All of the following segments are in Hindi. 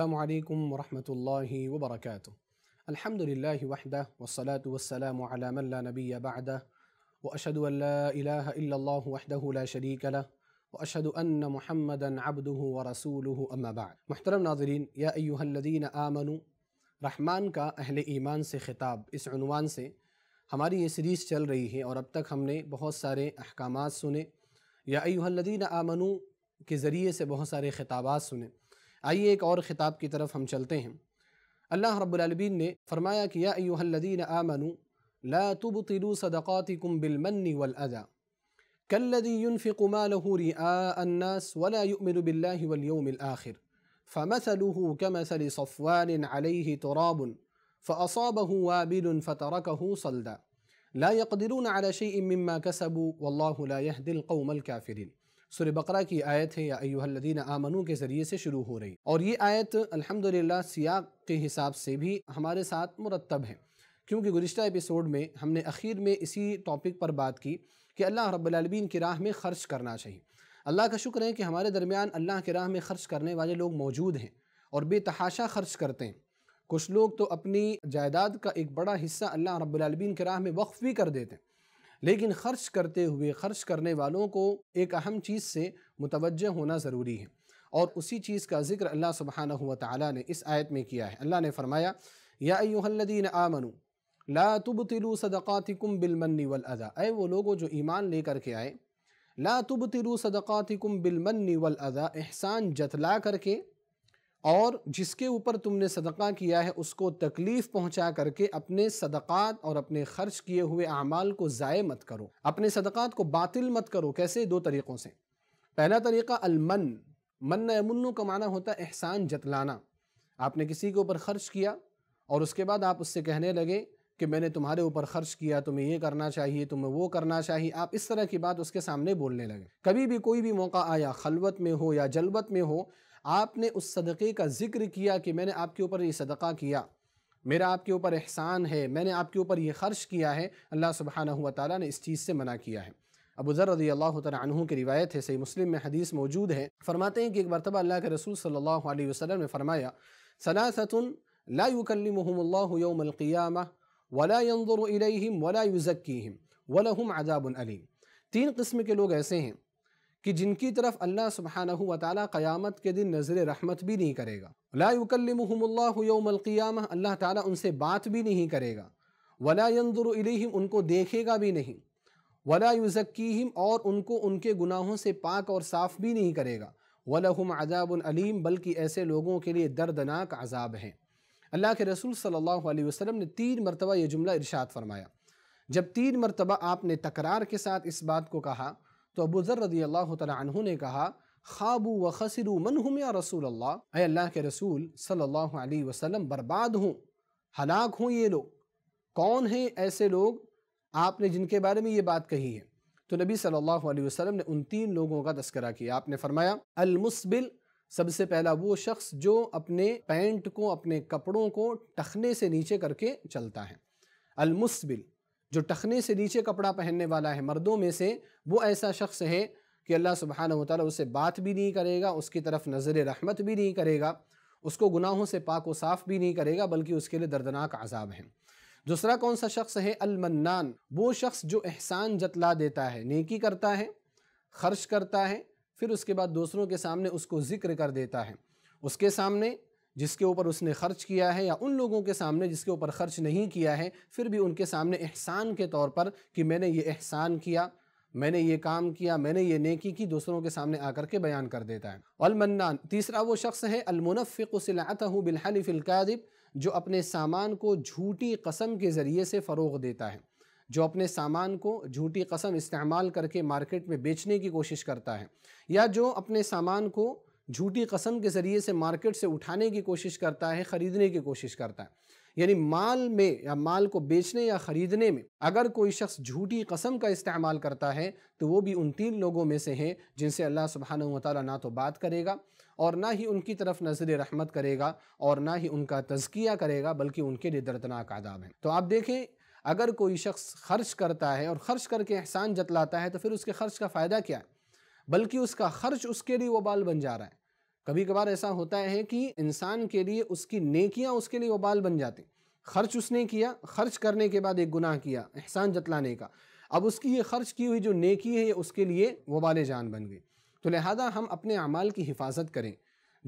السلام عليكم ورحمة الله وبركاته الحمد لله وحده والصلاة والسلام على من لا نبي بعده وأشهد أن لا إله إلا الله وحده لا شريك له وأشهد أن محمدا عبده ورسوله أما بعد محترم ناظرین یا ایها الذین آمنوا رحمان کا اہل ایمان سے خطاب اس عنوان سے ہماری یہ سیریز چل رہی ہے اور اب تک ہم نے بہت سارے احکامات سنے یا ایها الذین آمنوا کے ذریعے سے بہت سارے خطابات سنے آئیے ایک اور خطاب کی طرف ہم چلتے ہیں اللہ رب العالمین نے فرمایا کہ یا ایوہ الذین آمنوا لا تبطلوا صدقاتكم بالمن والأذى كالذي ينفق ماله رئاء الناس ولا يؤمن بالله واليوم الآخر فمثله كمثل صفوان عليه تراب فأصابه وابل فتركه صلدا لا يقدرون على شيء مما كسبوا والله لا يهدي القوم الكافرين सुर बकरा की आयत है या अयोहदीन आमनू के ज़रिए से शुरू हो रही और ये आयत अल्हम्दुलिल्लाह सियाक के हिसाब से भी हमारे साथ मुरतब है क्योंकि गुज्त एपिसोड में हमने अखीर में इसी टॉपिक पर बात की कि अल्लाह रब्लबीन की राह में ख़र्च करना चाहिए अल्लाह का शुक्र है कि हमारे दरमियान अल्लाह के राह में ख़र्च करने वाले लोग मौजूद हैं और बेतहाशा ख़र्च करते हैं कुछ लोग तो अपनी जायदाद का एक बड़ा हिस्सा अल्लाह रबालबीन के राह में वक्फ़ भी कर देते हैं लेकिन खर्च करते हुए खर्च करने वालों को एक अहम चीज़ से मुतवजह होना ज़रूरी है और उसी चीज़ का जिक्र अल्लाह सुबहाना हुआ ताली ने इस आयत में किया है अल्लाह ने फरमाया यादीन आमनू ला तुब तिलु सदक़ातिकुम बिलमन्नी वल अदा अय वो लोगों जो ईमान लेकर के आए ला तुब तिलु सदक़ातिकुम बिलमन्नी वल अदा एहसान जतला करके और जिसके ऊपर तुमने सदका किया है उसको तकलीफ़ पहुंचा करके अपने सदक़ात और अपने ख़र्च किए हुए अमाल को ज़ाय मत करो अपने सदक़ात को बातिल मत करो कैसे दो तरीक़ों से पहला तरीक़ा अलमन मन यमुन्नु का माना होता है एहसान जतलाना आपने किसी के ऊपर ख़र्च किया और उसके बाद आप उससे कहने लगे कि मैंने तुम्हारे ऊपर ख़र्च किया तुम्हें ये करना चाहिए तुम्हें वो करना चाहिए आप इस तरह की बात उसके सामने बोलने लगे कभी भी कोई भी मौका आया खलवत में हो या जलबत में हो आपने उस सदक़े का ज़िक्र किया कि मैंने आपके ऊपर ये सदक़ा किया मेरा आपके ऊपर एहसान है मैंने आपके ऊपर ये ख़र्च किया है अल्लाह सुबहाना हुआ ताली ने इस चीज़ से मना किया है अबू ज़र अल्लाह तु की रिवायत है सही मुस्लिम में हदीस मौजूद है फरमाते हैं कि एक मरतबा अल्लाह के रसूल सल्लल्लाहु वसलम ने फरमाया सलासतुन ला युकलमहमल्लाम वला यंदुर इलैहिम वला युज़क्कीहिम वलहुम अजाबन अलीम तीन किस्म के लोग ऐसे हैं कि जिनकी तरफ अल्लाह सुबहाना वाली क़यामत के दिन नज़र रहमत भी नहीं करेगा लाकलमल्क़ियाम अल्लाह ताली उनसे बात भी नहीं करेगा वला उनको देखेगा भी नहीं वला और उनको उनके गुनाहों से पाक और साफ़ भी नहीं करेगा वलहम अजाबलीम बल्कि ऐसे लोगों के लिए दर्दनाक अजाब हैं अल्लाह के रसूल सल्लल्लाहु अलैहि वसल्लम ने तीन मरतबा ये जुमला इरशाद फरमाया जब तीन मरतबा आपने तकरार के साथ इस बात को कहा तो अबू ज़र रदी अल्लाह तु ने कहा खाबू व खसरू मन हूँ या रसूल अल्लाह अल्लाह के रसूल सल्लल्लाहु अलैहि वसल्लम बर्बाद हूँ हलाक हूँ ये लोग कौन हैं ऐसे लोग आपने जिनके बारे में ये बात कही है तो नबी सल्लल्लाहु अलैहि वसल्लम ने उन तीन लोगों का तस्करा किया आपने फरमाया अलमुसबिल सबसे पहला वो शख्स जो अपने पैंट को अपने कपड़ों को टखने से नीचे करके चलता है अलमुसबिल जो टखने से नीचे कपड़ा पहनने वाला है मर्दों में से वो ऐसा शख्स है कि अल्लाह सुबहाना ताली उससे बात भी नहीं करेगा उसकी तरफ नज़र रहमत भी नहीं करेगा उसको गुनाहों से पाक व साफ़ भी नहीं करेगा बल्कि उसके लिए दर्दनाक आज़ाब है दूसरा कौन सा शख्स है अलमन्नान वो शख्स जो एहसान जतला देता है नेकी करता है खर्च करता है फिर उसके बाद दूसरों के सामने उसको ज़िक्र कर देता है उसके सामने जिसके ऊपर उसने खर्च किया है या उन लोगों के सामने जिसके ऊपर खर्च नहीं किया है फिर भी उनके सामने एहसान के तौर पर कि मैंने ये एहसान किया मैंने ये काम किया मैंने ये नेकी की दूसरों के सामने आकर के बयान कर देता है अलमन्नान तीसरा वो शख्स है हूँ बिलहनफ़िलकादिब जो अपने सामान को झूठी कसम के ज़रिए से फ़रोग देता है जो अपने सामान को झूठी कसम इस्तेमाल करके मार्केट में बेचने की कोशिश करता है या जो अपने सामान को झूठी कसम के ज़रिए से मार्केट से उठाने की कोशिश करता है ख़रीदने की कोशिश करता है यानी माल में या माल को बेचने या ख़रीदने में अगर कोई शख्स झूठी कसम का इस्तेमाल करता है तो वो भी उन तीन लोगों में से हैं जिनसे अल्लाह सुबहान तौ ना तो बात करेगा और ना ही उनकी तरफ नज़र रहमत करेगा और ना ही उनका तजकिया करेगा बल्कि उनके लिए दर्दनाक आदाब है तो आप देखें अगर कोई शख्स खर्च करता है और ख़र्च करके एहसान जतलाता है तो फिर उसके खर्च का फ़ायदा क्या है बल्कि उसका खर्च उसके लिए वबाल बन जा रहा है कभी कभार ऐसा होता है कि इंसान के लिए उसकी नेकियां उसके लिए उबाल बन जाती खर्च उसने किया खर्च करने के बाद एक गुनाह किया एहसान जतलाने का अब उसकी ये खर्च की हुई जो नेकी है ये उसके लिए वबाल जान बन गई तो लिहाजा हम अपने अमाल की हिफाजत करें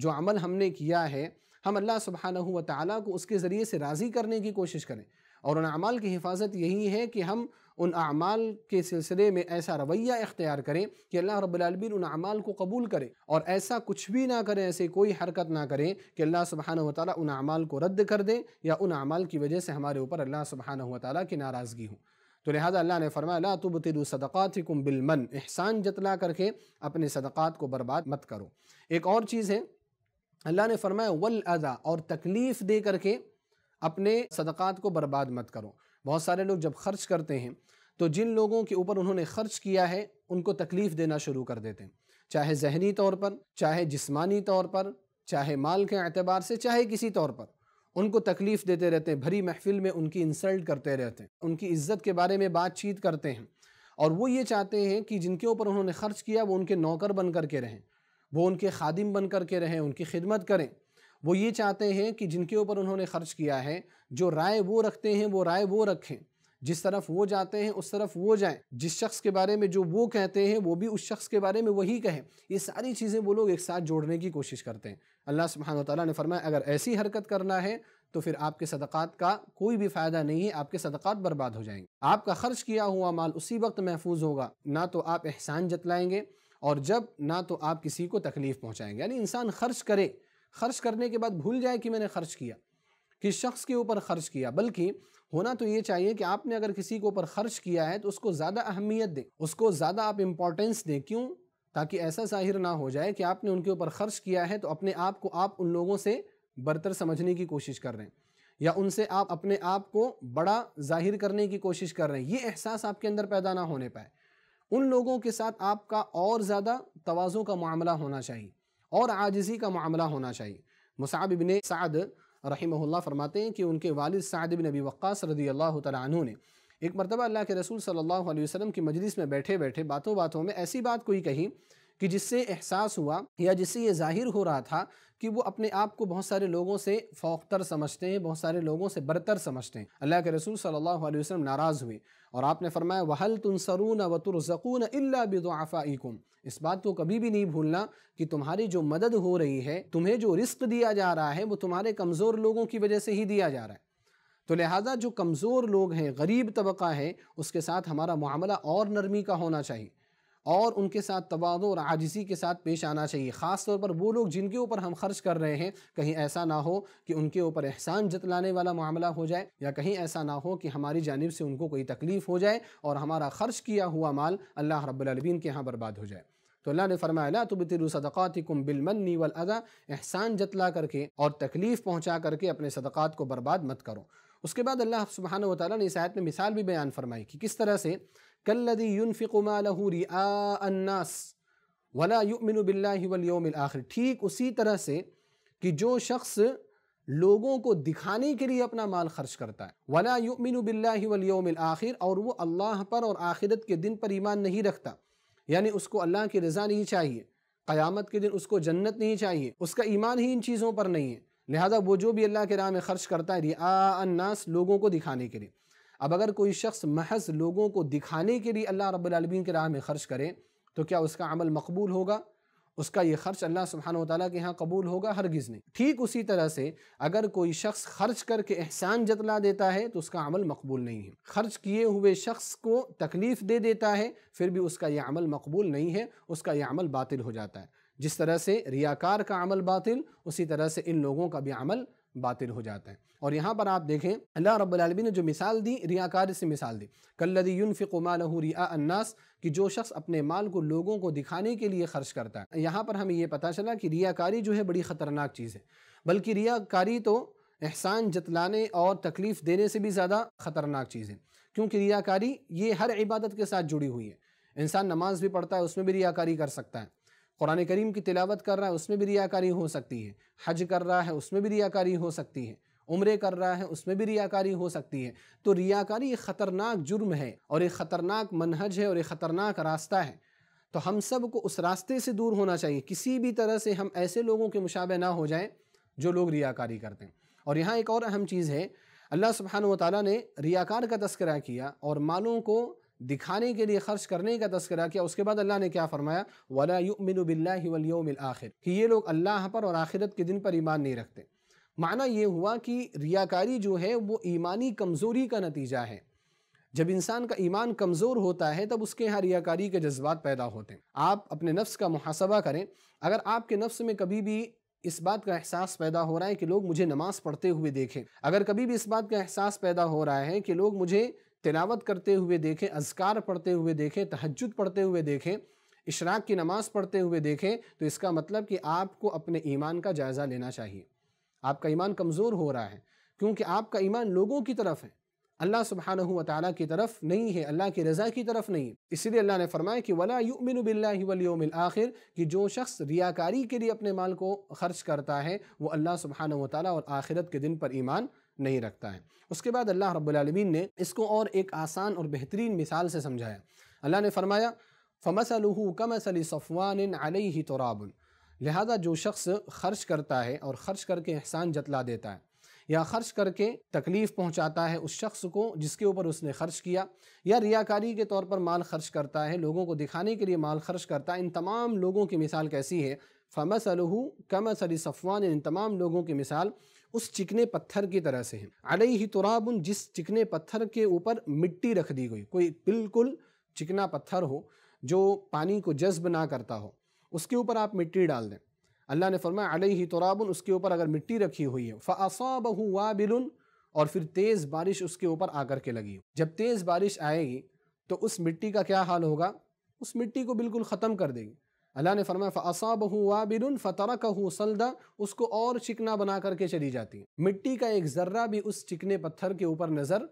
जो अमल हमने किया है हम अल्लाह सुबहाना व ताली को उसके ज़रिए से राज़ी करने की कोशिश करें और उन अमाल की हिफाजत यही है कि हम उन अमाल के सिलसिले में ऐसा रवैया इख्तियार करें कि अल्लाह रब्लमीन उन अमाल को कबूल करे और ऐसा कुछ भी ना करें ऐसे कोई हरकत ना करें कि अल्लाह सुबहान वाली उन अमाल को रद्द कर दें या उन अमाल की वजह से हमारे ऊपर अल्लाह सुबहाना वाली की नाराज़गी हो तो लिहाजा अल्लाह ने फरमाया ला तुब तिदु सदक़ात बिलमन एहसान जतला करके अपने सदक़ात को बर्बाद मत करो एक और चीज़ है अल्लाह ने फरमाया वल अदा और तकलीफ़ दे करके अपने सदक़ात को बर्बाद मत करो बहुत सारे लोग जब खर्च करते हैं तो जिन लोगों के ऊपर उन्होंने खर्च किया है उनको तकलीफ़ देना शुरू कर देते हैं चाहे जहनी तौर पर चाहे जिस्मानी तौर पर चाहे माल के अतबार से चाहे किसी तौर पर उनको तकलीफ़ देते रहते हैं भरी महफिल में उनकी इंसल्ट करते रहते हैं उनकी इज़्ज़त के बारे में बातचीत करते हैं और वो ये चाहते हैं कि जिनके ऊपर उन्होंने खर्च किया वो उनके नौकर बन कर के रहें वो उनके खादिम बन कर के रहें उनकी खिदमत करें वो ये चाहते हैं कि जिनके ऊपर उन्होंने खर्च किया है जो राय वो रखते हैं वो राय वो रखें जिस तरफ वो जाते हैं उस तरफ वो जाएं जिस शख्स के बारे में जो वो कहते हैं वो भी उस शख्स के बारे में वही कहें ये सारी चीज़ें वो लोग एक साथ जोड़ने की कोशिश करते हैं अल्लाह सुबहान ताली ने फरमाया अगर ऐसी हरकत करना है तो फिर आपके सदक़ात का कोई भी फ़ायदा नहीं है आपके सदक़ात बर्बाद हो जाएंगे आपका खर्च किया हुआ माल उसी वक्त महफूज होगा ना तो आप एहसान जतलाएँगे और जब ना तो आप किसी को तकलीफ़ पहुँचाएंगे यानी इंसान खर्च करे खर्च करने के बाद भूल जाए कि मैंने खर्च किया किस शख्स के ऊपर खर्च किया बल्कि होना तो ये चाहिए कि आपने अगर किसी के ऊपर खर्च किया है तो उसको ज़्यादा अहमियत दें उसको ज़्यादा आप इम्पोर्टेंस दें क्यों ताकि ऐसा जाहिर ना हो जाए कि आपने उनके ऊपर खर्च किया है तो अपने आप को आप उन लोगों से बरतर समझने की कोशिश कर रहे हैं या उनसे आप अपने आप को बड़ा जाहिर करने की कोशिश कर रहे हैं ये एहसास आपके अंदर पैदा ना होने पाए उन लोगों के साथ आपका और ज़्यादा तोज़ों का मामला होना चाहिए और आजिज़ी का मामला होना चाहिए मुसाब साद रही फरमाते हैं कि उनके वालिद साद बिन नबी वक्स रदी अल्लाह तु ने एक मरतबा अल्लाह के रसूल सल्लल्लाहु अलैहि वसल्लम की मजलिस में बैठे बैठे बातों बातों में ऐसी बात कोई कही कि जिससे एहसास हुआ या जिससे ये जाहिर हो रहा था कि वो अपने आप को बहुत सारे लोगों से फोख्तर समझते हैं बहुत सारे लोगों से बरतर समझते हैं अल्लाह के रसूल सल्लल्लाहु अलैहि वसल्लम नाराज़ हुए और आपने फरमाया वहल तुनसरून वतुरज़कून इलाबिदआफ़ाकुम इस बात को कभी भी नहीं भूलना कि तुम्हारी जो मदद हो रही है तुम्हें जो रिस्क दिया जा रहा है वो तुम्हारे कमज़ोर लोगों की वजह से ही दिया जा रहा है तो लिहाजा जो कमज़ोर लोग हैं गरीब तबका है उसके साथ हमारा मामला और नरमी का होना चाहिए और उनके साथ तोज़ो और आजिज़ी के साथ पेश आना चाहिए ख़ास तौर पर वो लोग जिनके ऊपर हम खर्च कर रहे हैं कहीं ऐसा ना हो कि उनके ऊपर एहसान जतलाने वाला मामला हो जाए या कहीं ऐसा ना हो कि हमारी जानब से उनको कोई तकलीफ़ हो जाए और हमारा ख़र्च किया हुआ माल अल्लाह रबीन के यहाँ बर्बाद हो जाए तो अल्लाह ने फरमाया तो सदक़ात कुम बिलमन्नी वल अदा एहसान जतला करके और तकलीफ़ पहुँचा करके अपने सदक़ात को बर्बाद मत करो उसके बाद अल्लाह सुबहान वाली ने इस आयत में मिसाल भी बयान फरमाई कि किस तरह से कल्लदी الناس ولا يؤمن بالله واليوم आखिर ठीक उसी तरह से कि जो शख्स लोगों को दिखाने के लिए अपना माल खर्च करता है वला بالله واليوم आखिर और वो अल्लाह पर और आखिरत के दिन पर ईमान नहीं रखता यानी उसको अल्लाह की रज़ा नहीं चाहिए क़यामत के दिन उसको जन्नत नहीं चाहिए उसका ईमान ही इन चीज़ों पर नहीं है लिहाजा वो जो भी अल्लाह के राह में ख़र्च करता है अन्नास लोगों को दिखाने के लिए अब अगर कोई शख्स महज लोगों को दिखाने के लिए अल्लाह रब्लमीन के राह में ख़र्च करे तो क्या उसका अमल मकबूल होगा उसका ये खर्च अल्लाह सुबहान तला के यहाँ कबूल होगा हरगिज़ नहीं ठीक उसी तरह से अगर कोई शख्स खर्च करके एहसान जतला देता है तो उसका अमल मकबूल नहीं है खर्च किए हुए शख्स को तकलीफ़ दे देता है फिर भी उसका यह अमल मकबूल नहीं है उसका यह अमल बातिल हो जाता है जिस तरह से रियाकार का अमल बातिल उसी तरह से इन लोगों का भी अमल बातिल हो जाता है और यहाँ पर आप देखें अल्लाह रब्लमी ने जो मिसाल दी रियाकार से मिसाल दी कल्लदी युनफ़िकमालहू रिया अन्नास कि जो शख्स अपने माल को लोगों को दिखाने के लिए खर्च करता है यहाँ पर हमें यह पता चला कि रियाकारी जो है बड़ी ख़तरनाक चीज़ है बल्कि रियाकारी तो एहसान जतलाने और तकलीफ़ देने से भी ज़्यादा ख़तरनाक चीज़ है क्योंकि रियाकारी ये हर इबादत के साथ जुड़ी हुई है इंसान नमाज भी पढ़ता है उसमें भी रियाकारी कर सकता है कुरान करीम की तिलावत कर रहा है उसमें भी रियाकारी हो सकती है हज कर रहा है उसमें भी रियाकारी हो सकती है उम्र कर रहा है उसमें भी रियाकारी हो सकती है तो रियाकारी एक ख़तरनाक जुर्म है और एक ख़तरनाक मनहज है और एक ख़तरनाक रास्ता है तो हम सब को उस रास्ते से दूर होना चाहिए किसी भी तरह से हम ऐसे लोगों के मुशाबे ना हो जाएं जो लोग रियाकारी करते हैं और यहाँ एक और अहम चीज़ है अल्लाह सुबहान व ने रियाकार का तस्करा किया और मालों को दिखाने के लिए खर्च करने का तस्करा किया उसके बाद अल्लाह ने क्या फरमाया वला आखिर कि ये लोग अल्लाह पर और आखिरत के दिन पर ईमान नहीं रखते माना यह हुआ कि रियाकारी जो है वो ईमानी कमज़ोरी का नतीजा है जब इंसान का ईमान कमज़ोर होता है तब उसके यहाँ रियाकारी के जज्बात पैदा होते हैं आप अपने नफ्स का मुहासबा करें अगर आपके नफ्स में कभी भी इस बात का एहसास पैदा हो रहा है कि लोग मुझे नमाज पढ़ते हुए देखें अगर कभी भी इस बात का एहसास पैदा हो रहा है कि लोग मुझे तिलावत करते हुए देखें अजकार पढ़ते हुए देखें तहजद पढ़ते हुए देखें इशराक की नमाज़ पढ़ते हुए देखें तो इसका मतलब कि आपको अपने ईमान का जायज़ा लेना चाहिए आपका ईमान कमज़ोर हो रहा है क्योंकि आपका ईमान लोगों की तरफ है अल्लाह सुबहाना तला की तरफ नहीं है अल्लाह की रज़ा की तरफ नहीं इसीलिए अल्लाह ने फरमाया कि वला युमिन बिल्लाम आखिर कि जो शख्स रियाकारी के लिए अपने माल को खर्च करता है वो अल्लाह सुबहाना वाली और आखिरत के दिन पर ईमान नहीं रखता है उसके बाद अल्लाह रबालमीन ने इसको और एक आसान और बेहतरीन मिसाल से समझाया अल्लाह ने फरमाया फ़मसलहू सली सफ़वान अलही तोराबन लिहाजा जो शख्स खर्च करता है और ख़र्च करके एहसान जतला देता है या खर्च करके तकलीफ़ पहुंचाता है उस शख्स को जिसके ऊपर उसने खर्च किया या रियाकारी के तौर पर माल खर्च करता है लोगों को दिखाने के लिए माल खर्च करता है इन तमाम लोगों की मिसाल कैसी है फ़मस अलहू कम सली सफ़वान इन तमाम लोगों की मिसाल उस चिकने पत्थर की तरह से है अलई ही तुराबुन जिस चिकने पत्थर के ऊपर मिट्टी रख दी गई कोई बिल्कुल चिकना पत्थर हो जो पानी को जज्ब ना करता हो उसके ऊपर आप मिट्टी डाल दें अल्लाह ने फरमाया ही तोराबन उसके ऊपर अगर मिट्टी रखी हुई है फ़ासाब वाबिलुन और फिर तेज़ बारिश उसके ऊपर आकर के लगी जब तेज़ बारिश आएगी तो उस मिट्टी का क्या हाल होगा उस मिट्टी को बिल्कुल ख़त्म कर देगी अल्लाह ने फरमाया फ़ासाब वाबिलुन फ़तरक सलदा उसको और चिकना बना करके चली जाती मिट्टी का एक ज़र्रा भी उस चिकने पत्थर के ऊपर नज़र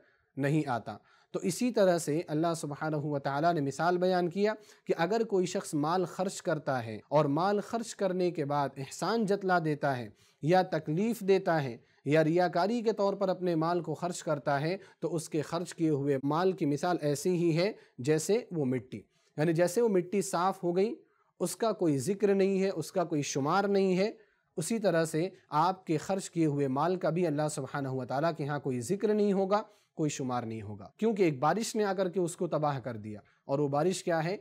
नहीं आता तो इसी तरह से अल्लाह सुबहान तला ने मिसाल बयान किया कि अगर कोई शख्स माल खर्च करता है और माल खर्च करने के बाद एहसान जतला देता है या तकलीफ़ देता है या रियाकारी के तौर पर अपने माल को खर्च करता है तो उसके खर्च किए हुए माल की मिसाल ऐसी ही है जैसे वो मिट्टी यानी जैसे वो मिट्टी साफ़ हो गई उसका कोई ज़िक्र नहीं है उसका कोई शुमार नहीं है उसी तरह से आपके खर्च किए हुए माल का भी अल्लाह सुबहाना हुआ ताली के यहाँ कोई ज़िक्र नहीं होगा कोई शुमार नहीं होगा क्योंकि एक बारिश ने आकर के उसको तबाह कर दिया और वो बारिश क्या है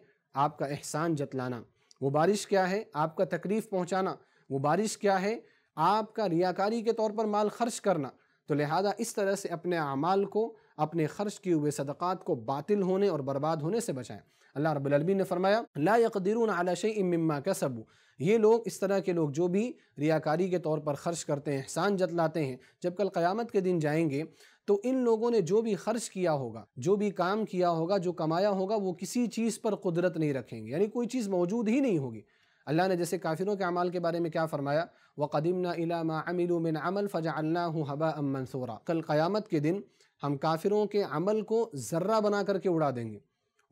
आपका एहसान जतलाना वो बारिश क्या है आपका तकलीफ़ पहुँचाना वो बारिश क्या है आपका रियाकारी के तौर पर माल खर्च करना तो लिहाजा इस तरह से अपने अमाल को अपने खर्च किए हुए सदक़ात को बातिल होने और बर्बाद होने से बचाएं अल्लाह रब्लमी ने फरमाया ला यकदरून आलाशई का सबू ये लोग इस तरह के लोग जो भी रियाकारी के तौर पर ख़र्च करते हैं एहसान जतलाते हैं जब कल क़यामत के दिन जाएंगे तो इन लोगों ने जो भी खर्च किया होगा जो भी काम किया होगा जो कमाया होगा वो किसी चीज़ पर कुदरत नहीं रखेंगे यानी कोई चीज़ मौजूद ही नहीं होगी अल्लाह ने जैसे काफिरों के अमाल के बारे में क्या फ़रमाया व कदीमना इलामिन अमल फ़जा अल्लाह हबा मंसूरा कल क़यामत के दिन हम काफिरों के अमल को ज़र्रा बना करके उड़ा देंगे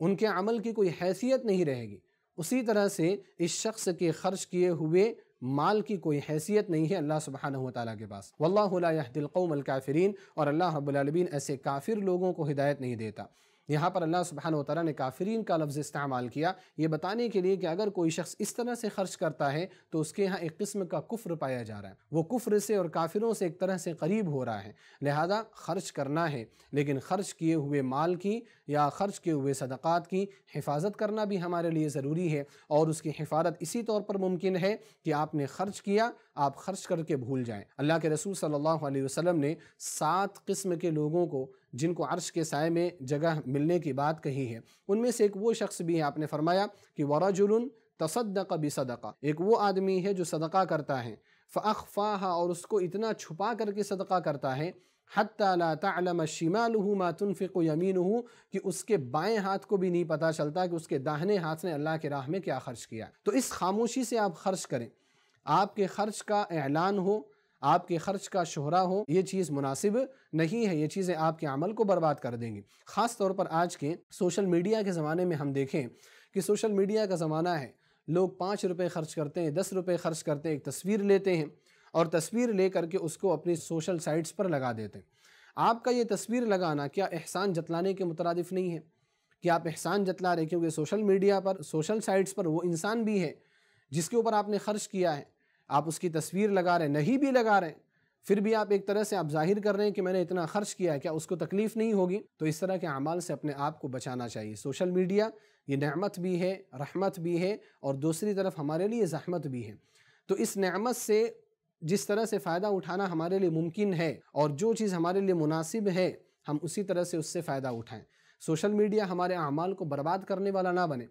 उनके अमल की कोई हैसियत नहीं रहेगी उसी तरह से इस शख्स के खर्च किए हुए माल की कोई हैसियत नहीं है अल्लाह सुबहान ताली के पास वल्लादिलकौम काफ़रीन और अल्लाह रबालमीन ऐसे काफिर लोगों को हिदायत नहीं देता यहाँ पर अल्लाह सुबहान तला ने काफरीन का लफ्ज़ इस्तेमाल किया ये बताने के लिए कि अगर कोई शख्स इस तरह से खर्च करता है तो उसके यहाँ एक किस्म का कुफ्र पाया जा रहा है वो कुफ्र से और काफिरों से एक तरह से करीब हो रहा है लिहाजा खर्च करना है लेकिन खर्च किए हुए माल की या खर्च किए हुए सदक़ात की हिफाजत करना भी हमारे लिए ज़रूरी है और उसकी हिफाजत इसी तौर पर मुमकिन है कि आपने खर्च किया आप खर्च करके भूल जाएँ अल्लाह के रसूल सल्ला वसलम ने सात किस्म के लोगों को जिनको अर्श के साय में जगह मिलने की बात कही है उनमें से एक वो शख्स भी है आपने फरमाया कि वराजुल तसदक सदक़ा एक वो आदमी है जो सदका करता है फ़ाहा और उसको इतना छुपा करके सदका करता है हत्ता तलम शिमाल मातुनफ़िक यमीन हूँ कि उसके बाएं हाथ को भी नहीं पता चलता कि उसके दाहने हाथ ने अल्लाह के राह में क्या खर्च किया तो इस खामोशी से आप खर्च करें आपके खर्च का ऐलान हो आपके खर्च का शोहरा हो ये चीज़ मुनासिब नहीं है ये चीज़ें आपके अमल को बर्बाद कर देंगी ख़ास तौर पर आज के सोशल मीडिया के ज़माने में हम देखें कि सोशल मीडिया का ज़माना है लोग पाँच रुपये ख़र्च करते हैं दस रुपये ख़र्च करते हैं एक तस्वीर लेते हैं और तस्वीर ले करके उसको अपनी सोशल साइट्स पर लगा देते हैं आपका ये तस्वीर लगाना क्या एहसान जतलाने के मुतरदफ़ नहीं है कि आप एहसान जतला रहे क्योंकि सोशल मीडिया पर सोशल साइट्स पर वो इंसान भी है जिसके ऊपर आपने ख़र्च किया है आप उसकी तस्वीर लगा रहे हैं नहीं भी लगा रहे हैं फिर भी आप एक तरह से आप जाहिर कर रहे हैं कि मैंने इतना खर्च किया है क्या उसको तकलीफ़ नहीं होगी तो इस तरह के अमाल से अपने आप को बचाना चाहिए सोशल मीडिया ये नहमत भी है रहमत भी है और दूसरी तरफ हमारे लिए जहमत भी है तो इस नमत से जिस तरह से फ़ायदा उठाना हमारे लिए मुमकिन है और जो चीज़ हमारे लिए मुनासिब है हम उसी तरह से उससे फ़ायदा उठाएँ सोशल मीडिया हमारे अमाल को बर्बाद करने वाला ना बने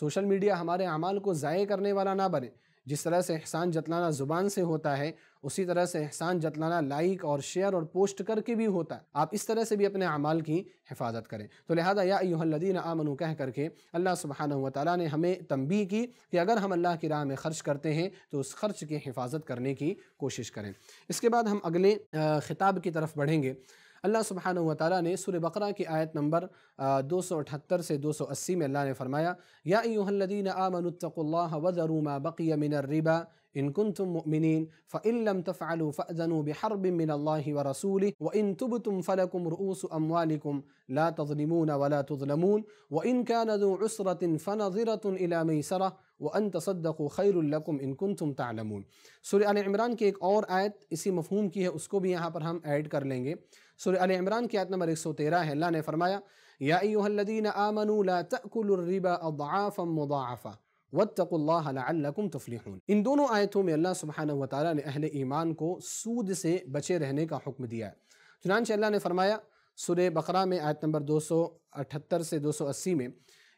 सोशल मीडिया हमारे अमाल को ज़ाय करने वाला ना बने जिस तरह से एहसान जतलाना ज़ुबान से होता है उसी तरह से एहसान जतलाना लाइक और शेयर और पोस्ट करके भी होता है आप इस तरह से भी अपने अमाल की हिफाजत करें तो लिहाजा यादीन आमनु कह करके अल्लाह सुबहान व ने हमें तंबी की कि अगर हम अल्लाह की राह में ख़र्च करते हैं तो उस खर्च की हिफाजत करने की कोशिश करें इसके बाद हम अगले ख़िताब की तरफ बढ़ेंगे अल्लाह सुबहान ताली ने सुर बकरा की आयत नंबर दो सौ अठहत्तर से दो सौ अस्सी में अल्लाह ने फ़रमाया या यूहदीन वज़रुमा बक़ी मिनरिबा इनकुन तुम मिन फ़िल्म तफ़ालू फ़नु बहरब मिन व रसूल व इन तुब तुम फ़लकुम रूस अमवालिकुम ला तजलिमून वला तजलमून व इन का नदुसरतिन इलामी सरा वन तसदक़ खैरकुम इनकुन तुम तालमून सुर अल इमरान की एक और आयत इसी मफहूम की है उसको भी यहाँ पर हम ऐड कर लेंगे सुर अल इमरान की आयत नंबर एक सौ तेरह है अल्लाह ने फरमाया यादीन आमनूला तकुलरिबा अदाफ़ मुदाफ़ा वत्तकुल्लाकुम तफलीहून इन दोनों आयतों में अल्लाह सुबहान व ने अहल ईमान को सूद से बचे रहने का हुक्म दिया है चुनानच अल्लाह ने फरमाया सुर बकरा में आयत नंबर दो सौ अठहत्तर से दो सौ अस्सी में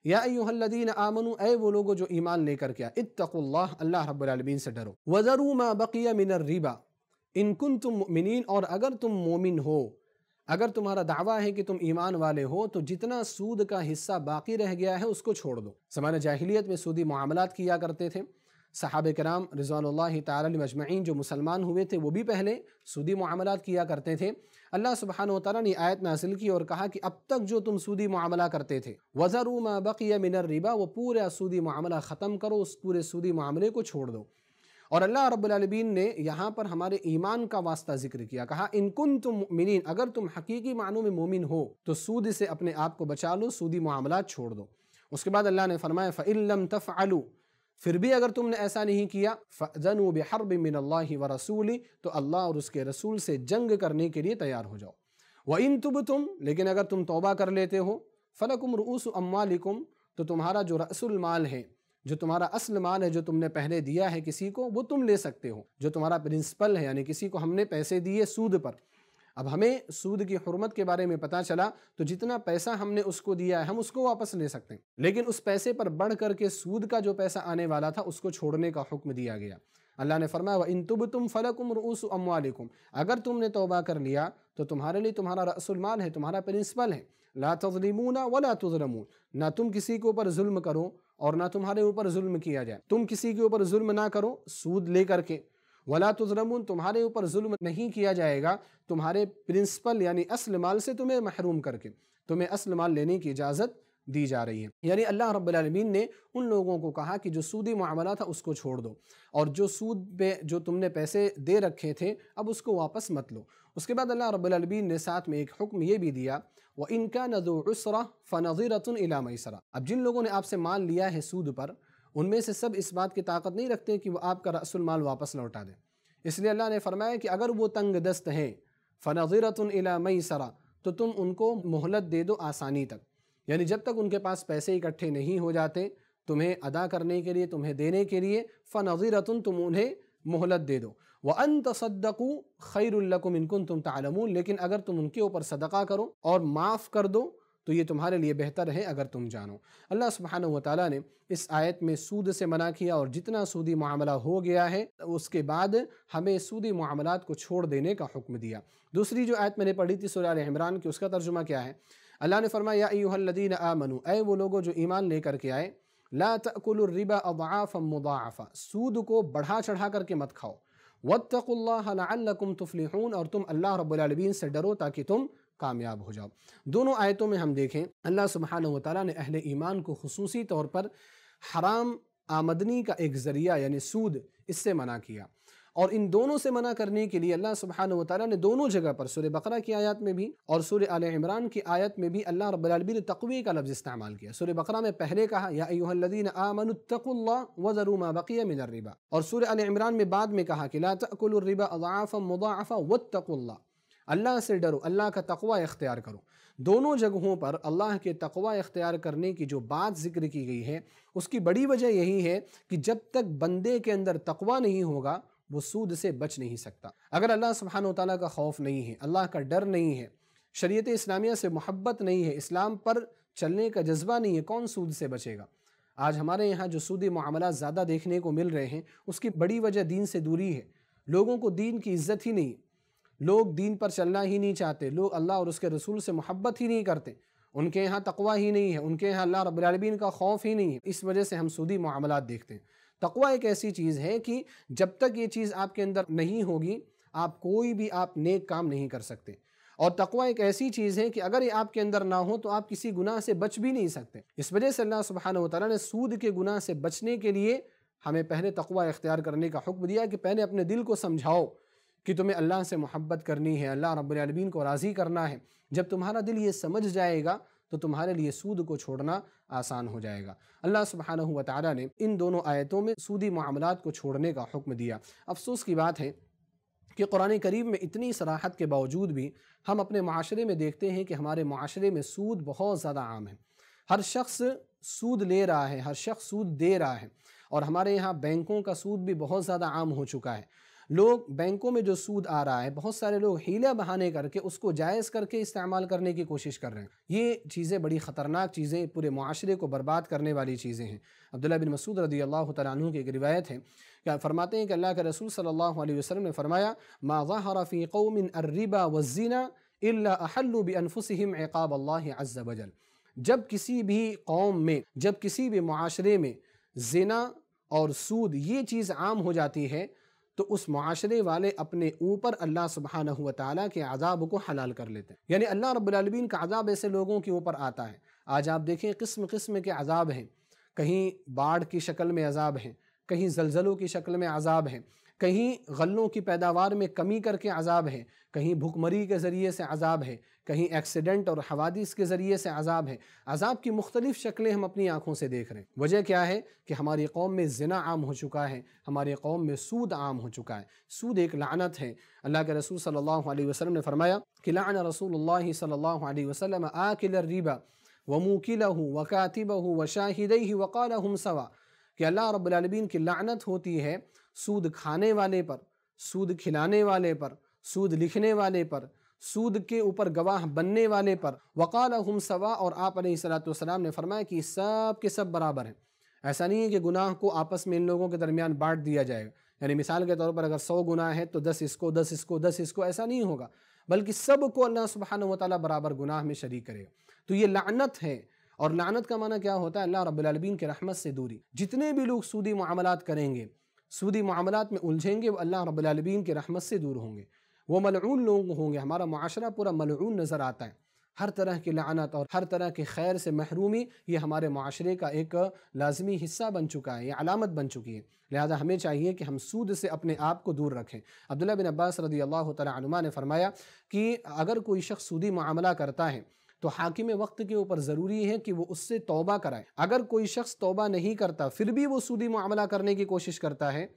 या अयोहल्लिन आमनु ए वो लोगो जो ईमान लेकर के आए इतकुल्ला अल्लाह रब्लमीन से डरो वज़रू मा बकिया मिनर रिबा इनकुन तुम मिनीन और अगर तुम मोमिन हो अगर तुम्हारा दावा है कि तुम ईमान वाले हो तो जितना सूद का हिस्सा बाकी रह गया है उसको छोड़ दो समाना जाहिलियत में सूदी मामला किया करते थे सहाब कराम रज़ान तमजमैन जो मुसलमान हुए थे वो भी पहले सूदी मामला किया करते थे अल्लाह सुबहान तारा ने आयत नासिल की और कहा कि अब तक जो तुम सूदी मामला करते थे वज़रू बक़िया मिनर रिबा वो पूरा सूदी मामला ख़त्म करो उस पूरे सूदी मामले को छोड़ दो और अल्लाह रबालबीन ने यहाँ पर हमारे ईमान का वास्ता जिक्र किया कहा इनकुन तुम मिनिन अगर तुम हकीकी मानों में मोमिन हो तो सूद से अपने आप को बचा लो सूदी मामला छोड़ दो उसके बाद अल्लाह ने फरमाया फ़िल्म तफ़ आलू फिर भी अगर तुमने ऐसा नहीं किया फ़नूब हरब मिन अल्लाह व रसूली तो अल्लाह और उसके रसूल से जंग करने के लिए तैयार हो जाओ व इन तुब तुम लेकिन अगर तुम तोबा कर लेते हो फ़लकुम रऊस अम्वालिकुम तो तुम्हारा जो रसुल माल है जो तुम्हारा असल माल है जो तुमने पहले दिया है किसी को वो तुम ले सकते हो जो तुम्हारा प्रिंसिपल है यानी किसी को हमने पैसे दिए सूद पर अब हमें सूद की हरमत के बारे में पता चला तो जितना पैसा हमने उसको दिया है हम उसको वापस ले सकते हैं लेकिन उस पैसे पर बढ़ करके सूद का जो पैसा आने वाला था उसको छोड़ने का हुक्म दिया गया अल्लाह ने फरमाया इन तुब तुम फ़लकुम रऊस अमवालिकुम अगर तुमने तोबा कर लिया तो तुम्हारे लिए तुम्हारा रसुलमाल है तुम्हारा प्रिंसिपल है ला तजलिमूना वला तुजलमून ना तुम किसी के ऊपर जुल्म करो और ना तुम्हारे ऊपर जुल्म किया जाए तुम किसी के ऊपर जुल्म ना करो सूद लेकर के वला तुजरमून तुम्हारे ऊपर जुल्म नहीं किया जाएगा तुम्हारे प्रिंसिपल यानी असल माल से तुम्हें महरूम करके तुम्हें असल माल लेने की इजाज़त दी जा रही है यानी अल्लाह रब्लमीन ने उन लोगों को कहा कि जो सूदी मामला था उसको छोड़ दो और जो सूद पे जो तुमने पैसे दे रखे थे अब उसको वापस मत लो उसके बाद अल्लाह रब्लमीन ने साथ में एक हुक्म ये भी दिया व इनका नजुसरा फ़नज़ीरतन इला मैसरा अब जिन लोगों ने आपसे माल लिया है सूद पर उनमें से सब इस बात की ताकत नहीं रखते कि वो आपका रसुल माल वापस लौटा दें इसलिए अल्लाह ने फरमाया कि अगर वो तंग दस्त हैं फ़नज़रतन इला सरा तो तुम उनको मोहलत दे दो आसानी तक यानी जब तक उनके पास पैसे इकट्ठे नहीं हो जाते तुम्हें अदा करने के लिए तुम्हें देने के लिए फ़नज़रतन तुम उन्हें मोहलत दे दो व अन तसदकू खैरकुम इनकुन तुम तालमून लेकिन अगर तुम उनके ऊपर सदका करो और माफ़ कर दो तो ये तुम्हारे लिए बेहतर है अगर तुम जानो अल्लाह सुबहान ताली ने इस आयत में सूद से मना किया और जितना सूदी मामला हो गया है उसके बाद हमें सूदी मामला को छोड़ देने का हुक्म दिया दूसरी जो आयत मैंने पढ़ी थी सुराल इमरान की उसका तर्जुमा क्या है अल्लाह ने फरमाया यूहल्लिन आमनु ए वो लोगों जो ईमान लेकर के आए ला तकुलरिबा अदाफ़ मुदाफ़ा सूद को बढ़ा चढ़ा करके मत खाओ वत्तकुल्लाकुम तुफलिहून और तुम अल्लाह रब्बुल से डरो ताकि तुम कामयाब हो जाओ दोनों आयतों में हम देखें अल्लाह सुबहान तला ने अहले ईमान को खसूसी तौर पर हराम आमदनी का एक ज़रिया यानी सूद इससे मना किया और इन दोनों से मना करने के लिए अल्लाह सुबहान वाली ने दोनों जगह पर सूर्य बकरा की आयत में भी और सूर्य आल इमरान की आयत में भी अल्लाह रबालबी ने तकवी का लफ्ज़ इस्तेमाल किया सूर्य बकरा में पहले कहा यादीन आमनतकुल्ला वज़रुमा बकिया रिबा और सूर्य आल इमरान में बाद में कहा कि लाकुलरबाफ़ा मुदाफ़ा व तकुल्ला अल्लाह से डरो अल्लाह का तकवा इख्तियार करो दोनों जगहों पर अल्लाह के तकवा इख्तियार करने की जो बात जिक्र की गई है उसकी बड़ी वजह यही है कि जब तक बंदे के अंदर तकवा नहीं होगा वो सूद से बच नहीं सकता अगर अल्लाह सुबहान तला का खौफ नहीं है अल्लाह का डर नहीं है शरीत इस्लामिया से मोहब्बत नहीं है इस्लाम पर चलने का जज्बा नहीं है कौन सूद से बचेगा आज हमारे यहाँ जो सूदी मामला ज़्यादा देखने को मिल रहे हैं उसकी बड़ी वजह दीन से दूरी है लोगों को दीन की इज्जत ही नहीं लोग दीन पर चलना ही नहीं चाहते लोग अल्लाह और उसके रसूल से मोहब्बत ही नहीं करते उनके यहाँ तकवा ही नहीं है उनके यहाँ अल्लाह रबालमीन का खौफ ही नहीं है इस वजह से हम सूदी मामला देखते हैं तकवा एक ऐसी चीज़ है कि जब तक ये चीज़ आपके अंदर नहीं होगी आप कोई भी आप नेक काम नहीं कर सकते और तकवा एक ऐसी चीज़ है कि अगर ये आपके अंदर ना हो तो आप किसी गुनाह से बच भी नहीं सकते इस वजह से अल्लाह सुबहान तौर ने सूद के गुनाह से बचने के लिए हमें पहले तकवा इख्तियार करने का हुक्म दिया कि पहले अपने दिल को समझाओ कि तुम्हें अल्लाह से मोहब्बत करनी है अल्लाह रब्लमीन को राज़ी करना है जब तुम्हारा दिल ये समझ जाएगा तो तुम्हारे लिए सूद को छोड़ना आसान हो जाएगा अल्लाह सुबहाना व तारा ने इन दोनों आयतों में सूदी मामला को छोड़ने का हुक्म दिया अफसोस की बात है कि कुरान करीब में इतनी सराहत के बावजूद भी हम अपने माशरे में देखते हैं कि हमारे माशरे में सूद बहुत ज़्यादा आम है हर शख्स सूद ले रहा है हर शख्स सूद दे रहा है और हमारे यहाँ बैंकों का सूद भी बहुत ज़्यादा आम हो चुका है लोग बैंकों में जो सूद आ रहा है बहुत सारे लोग हीला बहाने करके उसको जायज़ करके इस्तेमाल करने की कोशिश कर रहे हैं ये चीज़ें बड़ी ख़तरनाक चीज़ें पूरे माशरे को बर्बाद करने वाली चीज़ें हैं अब्दुल्ला बिन मसूद रदी अल्लाह तु की एक रिवायत है क्या फरमाते हैं कि अल्लाह के रसूल सल्ला वसलम ने फरमाया मा कौमिन अर्रबा वज़ीना इल्ला अहल्लु बिअनफुसिहिम अल्लाह अज़्ज़ा जब किसी भी कौम में जब किसी भी माशरे में जिना और सूद ये चीज़ आम हो जाती है तो उस माशरे वाले अपने ऊपर अल्लाह सुबहाना हुआ ताली के अजाब को हलाल कर लेते हैं यानी अल्लाह रबालमीन का अजाब ऐसे लोगों के ऊपर आता है आज आप देखें किस्म किस्म के अजाब हैं कहीं बाढ़ की शक्ल में अजाब हैं कहीं जलजलों की शक्ल में अजाब हैं कहीं गलों की पैदावार में कमी करके अजाब है कहीं भुखमरी के ज़रिए से अजाब है कहीं एक्सीडेंट और हवादिस के ज़रिए से अजाब है अजाब की मुख्तलिफ़ शक्लें हम अपनी आँखों से देख रहे हैं वजह क्या है कि हमारी कौम में जना आम हो चुका है हमारे कौम में सूद आम हो चुका है सूद एक लानत है अल्लाह के रसूल सल्लल्लाहु अलैहि वसल्लम ने फरमाया कि लान रसूल सल्लल्लाहु अलैहि वसल्लम आकिल रीबा वमूकिल व कातिब व शाहिद वक़ाल हम सवा कि अल्लाह रब्लमीन की लानत होती है सूद खाने वाले पर सूद खिलाने वाले पर सूद लिखने वाले पर सूद के ऊपर गवाह बनने वाले पर वक़ाल हम सवा और आप सलाम ने फरमाया कि सब के सब बराबर हैं ऐसा नहीं है कि गुनाह को आपस में इन लोगों के दरमियान बांट दिया जाएगा यानी मिसाल के तौर पर अगर सौ गुनाह है तो दस इसको दस इसको दस इसको ऐसा नहीं होगा बल्कि सब को अल्लाह सुबहान वाली बराबर गुनाह में शरीक करेगा तो ये लानत है और लानत का माना क्या होता है अल्लाह रबालमीन के रहमत से दूरी जितने भी लोग सूदी मामलत करेंगे सूदी मामलों में उलझेंगे वो अल्लाह रबालमीन की रहमत से दूर होंगे वो मलून लोग होंगे हमारा माशरा पूरा मलून नज़र आता है हर तरह की लानत और हर तरह के खैर से महरूमी ये हमारे माशरे का एक लाजमी हिस्सा बन चुका है ये अलामत बन चुकी है लिहाजा हमें चाहिए कि हम सूद से अपने आप को दूर रखें अब्दुल्ला बिन अब्बास रदी अल्लाह तुमा ने फरमाया कि अगर कोई शख्स सूदी मामला करता है तो हाकिम वक्त के ऊपर ज़रूरी है कि वो उससे तोबा कराए अगर कोई शख्स तोबा नहीं करता फिर भी वो सूदी मामला करने की कोशिश करता है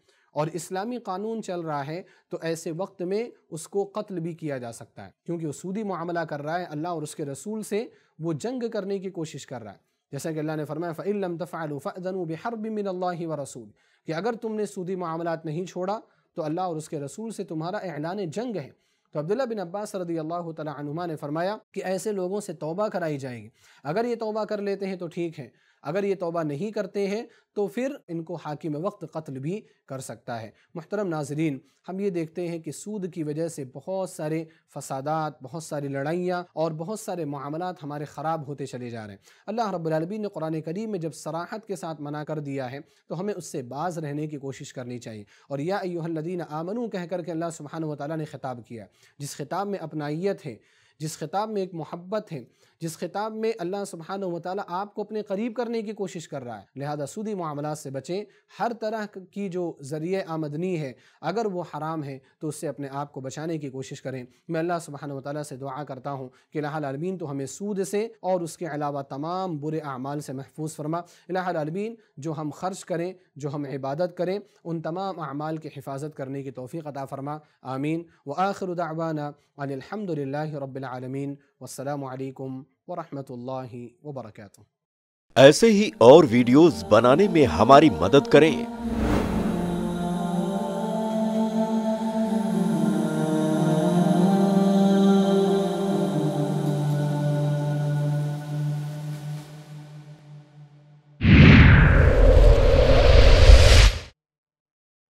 और इस्लामी कानून चल रहा है तो ऐसे वक्त में उसको कत्ल भी किया जा सकता है क्योंकि वो सूदी मामला कर रहा है अल्लाह और उसके रसूल से वो जंग करने की कोशिश कर रहा है जैसा कि अल्लाह ने फरमाया फ़िल्म तफ़ालू फ़नू बहरब मिन अल्लाह व रसूल कि अगर तुमने सूदी मामला नहीं छोड़ा तो अल्लाह और उसके रसूल से तुम्हारा एलान जंग है तो अब्दुल्ला बिन अब्बास रदी अल्लाह तुमा ने फरमाया कि ऐसे लोगों से तोबा कराई जाएगी अगर ये तोबा कर लेते हैं तो ठीक है अगर ये तोबा नहीं करते हैं तो फिर इनको हाकिम वक्त कत्ल भी कर सकता है मोहतरम नाजरीन हम ये देखते हैं कि सूद की वजह से बहुत सारे फसादात बहुत सारी लड़ाइयाँ और बहुत सारे मामला हमारे ख़राब होते चले जा रहे हैं अल्लाह रबी ने कुरान करीम में जब सराहत के साथ मना कर दिया है तो हमें उससे बाज रहने की कोशिश करनी चाहिए और या यादीन आमनू कह कर के अल्लाह सुबहान वाली ने ख़िताब किया जिस खिताब में अपनाइत है जिस खिताब में एक मोहब्बत है जिस खिताब में अल्लाह सुबहान वाली आपको अपने करीब करने की कोशिश कर रहा है लिहाजा सूदी मामला से बचें हर तरह की जो ज़रिए आमदनी है अगर वो हराम है तो उससे अपने आप को बचाने की कोशिश करें मैं अल्लाह सुबहान वाली से दुआ करता हूँ कि लालमीन तो हमें सूद से और उसके अलावा तमाम बुरे अमाल से महफूज फरमा लालमीन जो हम खर्च करें जो हम इबादत करें उन तमाम अमाल की हिफाजत करने की तोफ़ी अता फ़रमा आमीन व आखिर दावाना अनिलहमदिल्ला रबालमीन वालकम वरहमतुल्लाहि वबरकातुहू ऐसे ही और वीडियोस बनाने में हमारी मदद करें